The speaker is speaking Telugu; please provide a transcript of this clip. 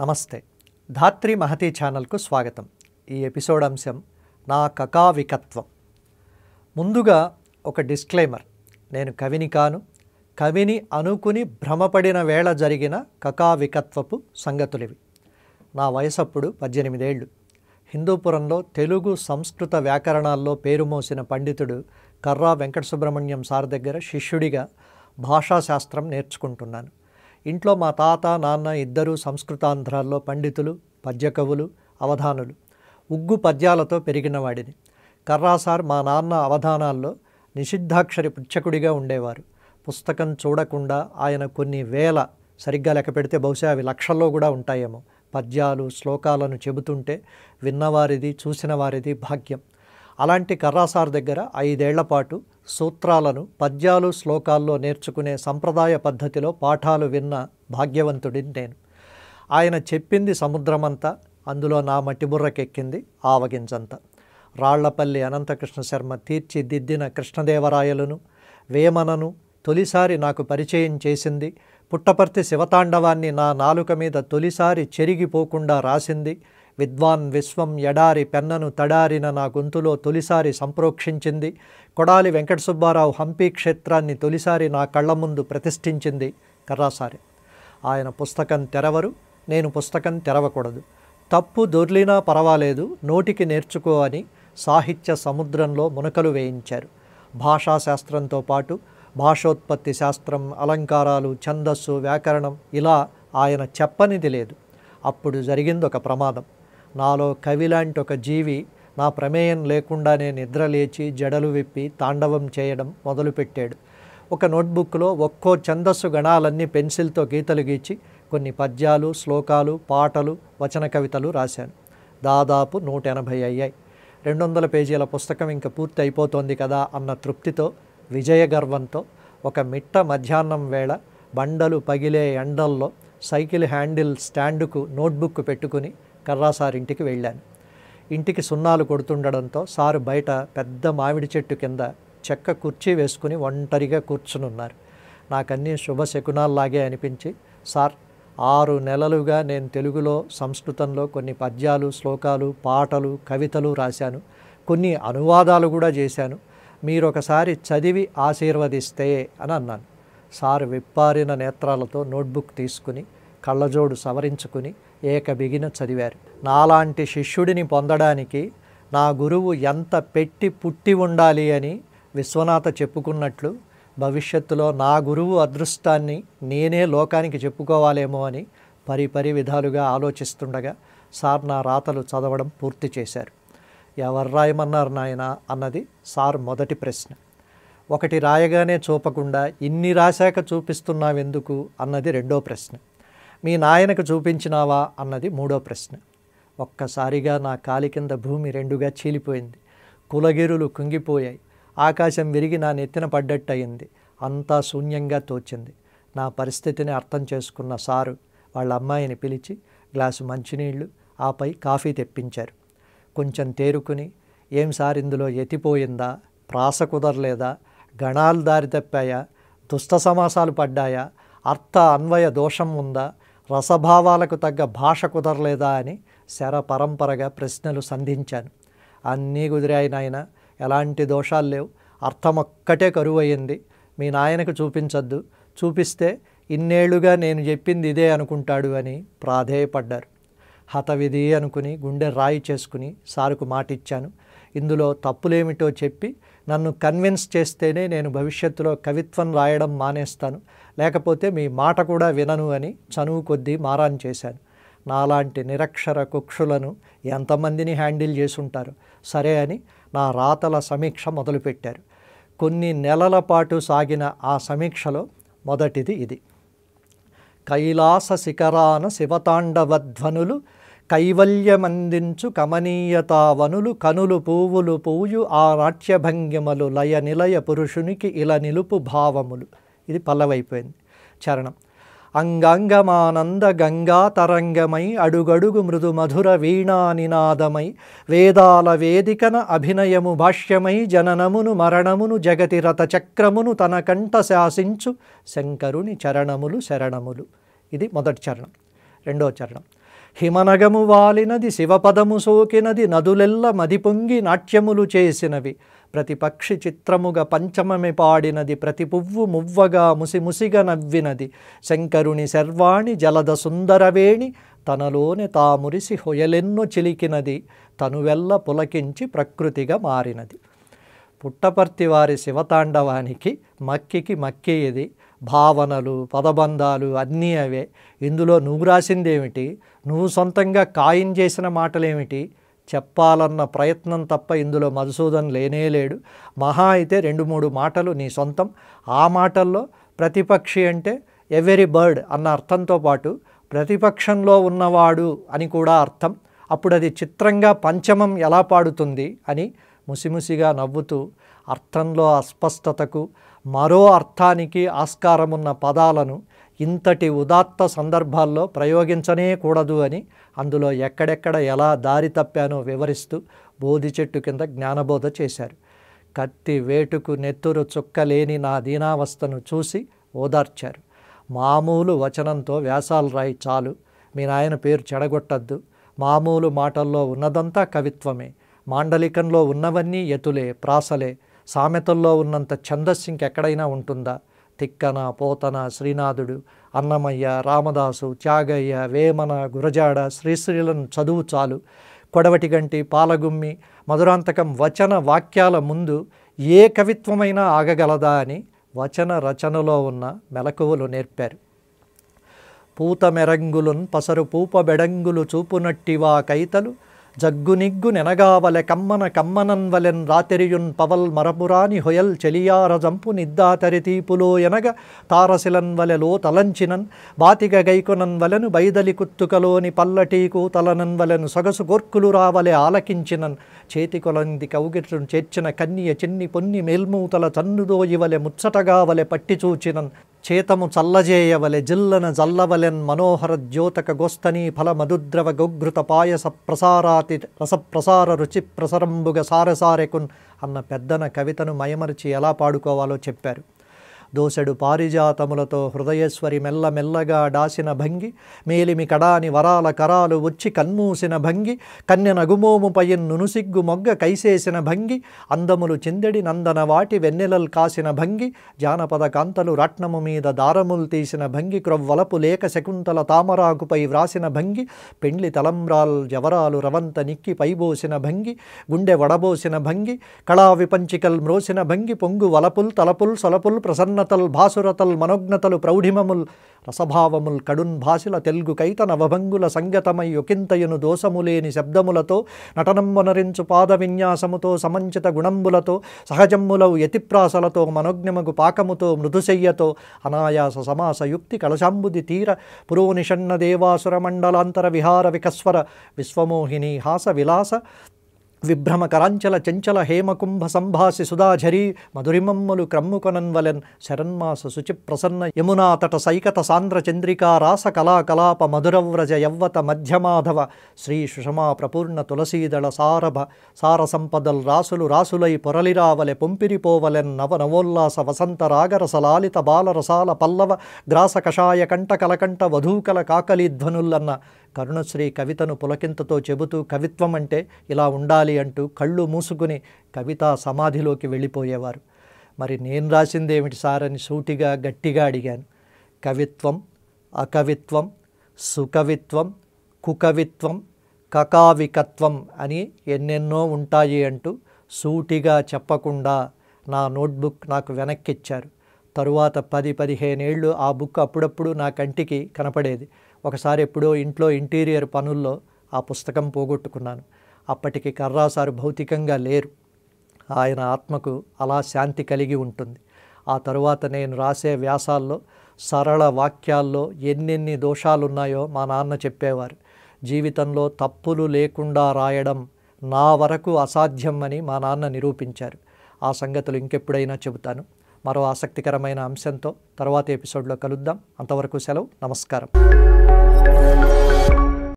నమస్తే ధాత్రి మహతి ఛానల్కు స్వాగతం ఈ ఎపిసోడ్ అంశం నా కకావికత్వం ముందుగా ఒక డిస్క్లైమర్ నేను కవిని కాను కవిని అనుకుని భ్రమపడిన వేళ జరిగిన కకావికత్వపు సంగతులివి నా వయసప్పుడు పద్దెనిమిదేళ్ళు హిందూపురంలో తెలుగు సంస్కృత వ్యాకరణాల్లో పేరుమోసిన పండితుడు కర్రా వెంకట సుబ్రహ్మణ్యం సార్ దగ్గర శిష్యుడిగా భాషాశాస్త్రం నేర్చుకుంటున్నాను ఇంట్లో మా తాత నాన్న ఇద్దరూ సంస్కృతాంధ్రాల్లో పండితులు పద్యకవులు అవధానులు ఉగ్గు పద్యాలతో పెరిగినవాడిని కర్రాసార్ మా నాన్న అవధానాల్లో నిషిద్ధాక్షరి పుచ్చకుడిగా ఉండేవారు పుస్తకం చూడకుండా ఆయన కొన్ని వేల సరిగ్గా లెక్క పెడితే బహుశా అవి లక్షల్లో కూడా ఉంటాయేమో పద్యాలు శ్లోకాలను చెబుతుంటే విన్నవారిది చూసిన వారిది భాగ్యం అలాంటి కర్రాసార్ దగ్గర ఐదేళ్ల పాటు సూత్రాలను పద్యాలు శ్లోకాల్లో నేర్చుకునే సంప్రదాయ పద్ధతిలో పాఠాలు విన్న భాగ్యవంతుడిని నేను ఆయన చెప్పింది సముద్రమంతా అందులో నా మట్టిబుర్రకెక్కింది ఆవగించంత రాళ్లపల్లి అనంతకృష్ణ శర్మ తీర్చిదిద్దిన కృష్ణదేవరాయలను వేమనను తొలిసారి నాకు పరిచయం చేసింది పుట్టపర్తి శివతాండవాన్ని నా నాలుక మీద తొలిసారి చెరిగిపోకుండా రాసింది విద్వాన్ విశ్వం ఎడారి పెన్నను తడారిన నా గొంతులో తొలిసారి సంప్రోక్షించింది కొడాలి వెంకట సుబ్బారావు హంపీ క్షేత్రాన్ని తొలిసారి నా కళ్ళ ముందు ప్రతిష్ఠించింది కర్రాసారి ఆయన పుస్తకం తెరవరు నేను పుస్తకం తెరవకూడదు తప్పు దొర్లినా పర్వాలేదు నోటికి నేర్చుకో అని సాహిత్య సముద్రంలో మునకలు వేయించారు భాషాశాస్త్రంతో పాటు భాషోత్పత్తి శాస్త్రం అలంకారాలు ఛందస్సు వ్యాకరణం ఇలా ఆయన చెప్పనిది లేదు అప్పుడు జరిగింది ఒక ప్రమాదం నాలో కవి లాంటి ఒక జీవి నా ప్రమేయం లేకుండానే నిద్రలేచి జడలు విప్పి తాండవం చేయడం మొదలుపెట్టాడు ఒక నోట్బుక్లో ఒక్కో ఛందస్సు గణాలన్నీ పెన్సిల్తో గీతలు గీచి కొన్ని పద్యాలు శ్లోకాలు పాటలు వచన కవితలు రాశాను దాదాపు నూట ఎనభై అయ్యాయి రెండు వందల పేజీల పుస్తకం ఇంక పూర్తి అయిపోతోంది కదా అన్న తృప్తితో విజయ గర్వంతో ఒక మిట్ట మధ్యాహ్నం వేళ బండలు పగిలే ఎండల్లో సైకిల్ హ్యాండిల్ స్టాండుకు నోట్బుక్ పెట్టుకుని కర్రా సార్ ఇంటికి వెళ్ళాను ఇంటికి సున్నాలు కొడుతుండడంతో సారు బయట పెద్ద మామిడి చెట్టు కింద చెక్క కుర్చీ వేసుకుని ఒంటరిగా కూర్చునున్నారు నాకన్నీ శకునాల్లాగే అనిపించి సార్ ఆరు నెలలుగా నేను తెలుగులో సంస్కృతంలో కొన్ని పద్యాలు శ్లోకాలు పాటలు కవితలు రాశాను కొన్ని అనువాదాలు కూడా చేశాను మీరు ఒకసారి చదివి ఆశీర్వదిస్తే అని అన్నాను సార్ విప్పారిన నేత్రాలతో నోట్బుక్ తీసుకుని కళ్ళజోడు సవరించుకుని ఏక బిగిన చదివారు నాలాంటి శిష్యుడిని పొందడానికి నా గురువు ఎంత పెట్టి పుట్టి ఉండాలి అని విశ్వనాథ చెప్పుకున్నట్లు భవిష్యత్తులో నా గురువు అదృష్టాన్ని నేనే లోకానికి చెప్పుకోవాలేమో అని పరిపరి విధాలుగా ఆలోచిస్తుండగా సార్ నా రాతలు చదవడం పూర్తి చేశారు ఎవరు రాయమన్నారు నాయన అన్నది సార్ మొదటి ప్రశ్న ఒకటి రాయగానే చూపకుండా ఇన్ని రాశాక చూపిస్తున్నావెందుకు అన్నది రెండో ప్రశ్న మీ నాయనకు చూపించినావా అన్నది మూడో ప్రశ్న ఒక్కసారిగా నా కాలి కింద భూమి రెండుగా చీలిపోయింది కులగిరులు కుంగిపోయాయి ఆకాశం విరిగి నా నెత్తిన పడ్డట్టయింది అంతా శూన్యంగా తోచింది నా పరిస్థితిని అర్థం చేసుకున్న సారు వాళ్ళ అమ్మాయిని పిలిచి గ్లాసు మంచినీళ్లు ఆపై కాఫీ తెప్పించారు కొంచెం తేరుకుని ఏం సార్ ఇందులో ఎతిపోయిందా ప్రాస కుదరలేదా గణాలు దారి తప్పాయా దుష్ట సమాసాలు పడ్డాయా అర్థ అన్వయ దోషం ఉందా రసభావాలకు తగ్గ భాష కుదరలేదా అని శర పరంపరగా ప్రశ్నలు సంధించాను అన్నీ కుదిరాయి నాయన ఎలాంటి దోషాలు లేవు అర్థం ఒక్కటే కరువయ్యింది మీ నాయనకు చూపించద్దు చూపిస్తే ఇన్నేళ్లుగా నేను చెప్పింది ఇదే అనుకుంటాడు అని ప్రాధేయపడ్డారు హతవిధి అనుకుని గుండె రాయి చేసుకుని సారుకు మాటిచ్చాను ఇందులో తప్పులేమిటో చెప్పి నన్ను కన్విన్స్ చేస్తేనే నేను భవిష్యత్తులో కవిత్వం రాయడం మానేస్తాను లేకపోతే మీ మాట కూడా వినను అని చనువు కొద్దీ మారాన్ చేశాను నాలాంటి నిరక్షర కుక్షులను ఎంతమందిని హ్యాండిల్ చేసుంటారు సరే అని నా రాతల సమీక్ష మొదలుపెట్టారు కొన్ని నెలల పాటు సాగిన ఆ సమీక్షలో మొదటిది ఇది కైలాస శిఖరాన శివతాండవధ్వనులు కైవల్యమందించు కమనీయతావనులు కనులు పువ్వులు పూయు ఆ నాట్యభంగిమలు లయ నిలయ పురుషునికి ఇలా నిలుపు భావములు ఇది పల్లవైపోయింది చరణం అంగంగమానంద గంగా తరంగమై అడుగడుగు మృదు మధుర వీణా నినాదమై వేదాల వేదికన అభినయము భాష్యమై జననమును మరణమును జగతి రథ చక్రమును తన కంట శాసించు శంకరుని చరణములు శరణములు ఇది మొదటి చరణం రెండో చరణం హిమనగము వాలినది శివపదము సోకినది నదులెల్ల పొంగి నాట్యములు చేసినవి ప్రతి పక్షి చిత్రముగా పంచమమి పాడినది ప్రతి పువ్వు మువ్వగా ముసిముసిగా నవ్వినది శంకరుని శర్వాణి జలద సుందరవేణి తనలోనే తామురిసి హొయలెన్ను చిలికినది తనువెల్ల పులకించి ప్రకృతిగా మారినది పుట్టపర్తి వారి శివతాండవానికి మక్కికి మక్కేయది భావనలు పదబంధాలు అన్నీ అవే ఇందులో నువ్వు రాసిందేమిటి నువ్వు సొంతంగా ఖాయం చేసిన మాటలేమిటి చెప్పాలన్న ప్రయత్నం తప్ప ఇందులో మధుసూదన్ లేనేలేడు మహా అయితే రెండు మూడు మాటలు నీ సొంతం ఆ మాటల్లో ప్రతిపక్షి అంటే ఎవరీ బర్డ్ అన్న అర్థంతో పాటు ప్రతిపక్షంలో ఉన్నవాడు అని కూడా అర్థం అప్పుడు అది చిత్రంగా పంచమం ఎలా పాడుతుంది అని ముసిముసిగా నవ్వుతూ అర్థంలో అస్పష్టతకు మరో అర్థానికి ఆస్కారమున్న పదాలను ఇంతటి ఉదాత్త సందర్భాల్లో ప్రయోగించనే కూడదు అని అందులో ఎక్కడెక్కడ ఎలా దారి తప్పానో వివరిస్తూ బోధి చెట్టు కింద జ్ఞానబోధ చేశారు కత్తి వేటుకు నెత్తురు చుక్కలేని నా దీనావస్థను చూసి ఓదార్చారు మామూలు వచనంతో వ్యాసాలు రాయి చాలు మీ నాయన పేరు చెడగొట్టద్దు మామూలు మాటల్లో ఉన్నదంతా కవిత్వమే మాండలికంలో ఉన్నవన్నీ ఎతులే ప్రాసలే సామెతల్లో ఉన్నంత ఛందస్సు ఇంకెక్కడైనా ఉంటుందా తిక్కన పోతన శ్రీనాథుడు అన్నమయ్య రామదాసు త్యాగయ్య వేమన గురజాడ శ్రీశ్రీలను చదువు చాలు కొడవటి గంటి పాలగుమ్మి మధురాంతకం వచన వాక్యాల ముందు ఏ కవిత్వమైనా ఆగగలదా అని వచన రచనలో ఉన్న మెలకువలు నేర్పారు పూత మెరంగులున్ పసరు పూప బెడంగులు చూపునట్టివా కైతలు జగ్గునిగ్గు నెనగావలె కమ్మన కమ్మనన్వలెన్ రాతెరియున్ పవల్ మరపురాని హొయల్ చెలియారజంపు నిద్దాతరి తీపులో ఎనగ తారసిలన్వలెలో తలంచినన్ బాతిగ గైకునన్వలెను బైదలి కుత్తుకలోని పల్లటీకు తలనన్వలెను సొగసు గోర్కులు రావలె ఆలకించినన్ చేతికొలంది కౌగిట్లు చేర్చిన కన్నియ చిన్ని పొన్ని మేల్మూతల తన్నుదోయివలె ముచ్చటగావలె పట్టిచూచినన్ చేతము చల్లజేయవలె జిల్లన జల్లవలెన్ మనోహర ద్యోతక గోస్తనీ మధుద్రవ గోఘృత పాయస ప్రసారాతి రసప్రసార రుచి ప్రసరంబుగ సారసారెకున్ అన్న పెద్దన కవితను మయమరిచి ఎలా పాడుకోవాలో చెప్పారు దోసెడు పారిజాతములతో హృదయేశ్వరి మెల్లమెల్లగా డాసిన భంగి మేలిమి కడాని వరాల కరాలు వచ్చి కన్మూసిన భంగి కన్య నగుమోము పయన్ నునుసిగ్గు మొగ్గ కైసేసిన భంగి అందములు చిందడి నందన వాటి వెన్నెలల్ కాసిన భంగి జానపద కాంతలు రత్నము మీద దారములు తీసిన భంగి క్రొవ్వలపు లేక శకుంతల తామరాకుపై వ్రాసిన భంగి పెండ్లి తలంబ్రాల్ జవరాలు రవంత నిక్కి పైబోసిన భంగి గుండె వడబోసిన భంగి కళా విపంచికల్ మ్రోసిన భంగి పొంగు వలపుల్ తలపుల్ సొలపుల్ ప్రసన్న భాసురతల్ భాసురతల్ మనోజ్ఞతలు ప్రౌఢిమముల్ రసభావముల్ కడున్ భాషల తెలుగు కైత నవభంగుల సంగతమై యొకింతయును దోషములేని శబ్దములతో నటనం వనరించు పాద విన్యాసముతో సమంచిత గుణంబులతో సహజమ్ములవు యతిప్రాసలతో మనోజ్ఞమగు పాకముతో మృదుశయ్యతో అనాయాస సమాసయుక్తి కలశాంబుది తీర పురోనిషన్న దేవాసుర మండలాంతర విహార వికస్వర విశ్వమోహిని హాస విలాస విభ్రమకరాంచల చంచల హేమకుంభ సంభాసి సుధాఝరి మధురిమమ్మలు క్రమ్ముకొనన్వలెన్ శరణ్మాస శుచి ప్రసన్న యమునా తట సైకత సాంద్ర చంద్రికా రాస కళాకలాప మధురవ్రజ యవ్వత మధ్యమాధవ శ్రీ సుషమా ప్రపూర్ణ తులసీదళ సారభ సార సంపదల్ రాసులు రాసులై పొరలిరావలె పొంపిరిపోవలెన్ నవ నవోల్లాస వసంత రాగరస లాలిత బాలరసాల పల్లవ గ్రాస కషాయ కంట కలకంట వధూకల కాకలి ధ్వనుల్లన్న కరుణశ్రీ కవితను పులకింతతో చెబుతూ కవిత్వం అంటే ఇలా ఉండాలి అంటూ కళ్ళు మూసుకుని కవితా సమాధిలోకి వెళ్ళిపోయేవారు మరి నేను రాసింది ఏమిటి సార్ అని సూటిగా గట్టిగా అడిగాను కవిత్వం అకవిత్వం సుకవిత్వం కుకవిత్వం కకావికత్వం అని ఎన్నెన్నో ఉంటాయి అంటూ సూటిగా చెప్పకుండా నా నోట్బుక్ నాకు వెనక్కిచ్చారు తరువాత పది పదిహేనేళ్ళు ఆ బుక్ అప్పుడప్పుడు నా కంటికి కనపడేది ఒకసారి ఎప్పుడో ఇంట్లో ఇంటీరియర్ పనుల్లో ఆ పుస్తకం పోగొట్టుకున్నాను అప్పటికి కర్రాసారు భౌతికంగా లేరు ఆయన ఆత్మకు అలా శాంతి కలిగి ఉంటుంది ఆ తరువాత నేను రాసే వ్యాసాల్లో సరళ వాక్యాల్లో ఎన్నెన్ని దోషాలున్నాయో మా నాన్న చెప్పేవారు జీవితంలో తప్పులు లేకుండా రాయడం నా వరకు అసాధ్యం అని మా నాన్న నిరూపించారు ఆ సంగతులు ఇంకెప్పుడైనా చెబుతాను మరో ఆసక్తికరమైన అంశంతో తర్వాత ఎపిసోడ్లో కలుద్దాం అంతవరకు సెలవు నమస్కారం